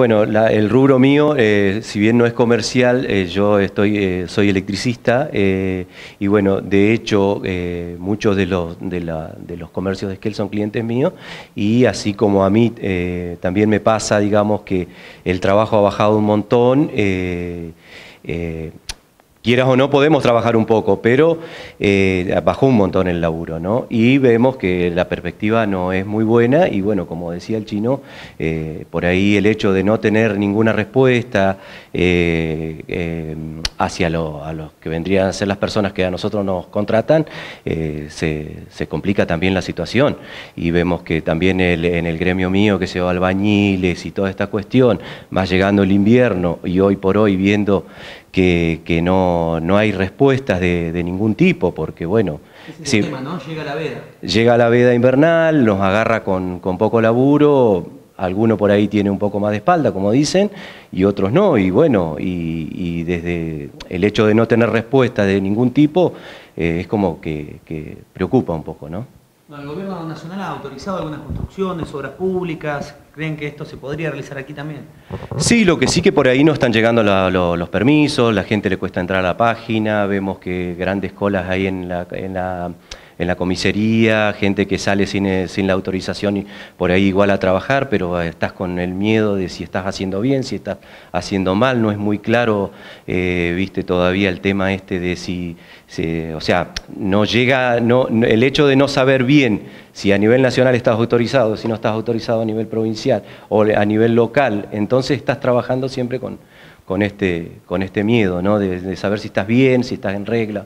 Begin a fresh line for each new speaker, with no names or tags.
bueno, el rubro mío, eh, si bien no es comercial, eh, yo estoy, eh, soy electricista y bueno, de hecho muchos de los, de, los comercios de Esquel son clientes míos y así como a mí también me pasa, digamos, que el trabajo ha bajado un montón quieras o no, podemos trabajar un poco, pero eh, bajó un montón el laburo, ¿no? Y vemos que la perspectiva no es muy buena y bueno, como decía el chino, eh, por ahí el hecho de no tener ninguna respuesta eh, hacia los que vendrían a ser las personas que a nosotros nos contratan, se, complica también la situación. Y vemos que también en el gremio mío, que se va albañiles y toda esta cuestión, va llegando el invierno y hoy por hoy viendo que, no, no, hay respuestas de, ningún tipo, porque bueno... ¿no? Llega la veda. Llega la veda invernal, nos agarra con, poco laburo, alguno por ahí tiene un poco más de espalda, como dicen, y otros no, y bueno, y, desde el hecho de no tener respuestas de ningún tipo, eh, es como que preocupa un poco, ¿no? el gobierno nacional ha autorizado algunas construcciones, obras públicas. ¿Creen que esto se podría realizar aquí también? Sí, lo que sí que por ahí no están llegando los permisos, la gente le cuesta entrar a la página, vemos que grandes colas hay en la en la comisaría, gente que sale eh, sin, la autorización y por ahí igual a trabajar, pero eh, estás con el miedo de si estás haciendo bien, si estás haciendo mal, no es muy claro, eh, viste, todavía el tema este de si, o sea, no llega, el hecho de no saber bien si a nivel nacional estás autorizado, si no estás autorizado a nivel provincial o a nivel local, entonces estás trabajando siempre con, este, este, miedo, ¿no? De, saber si estás bien, si estás en regla.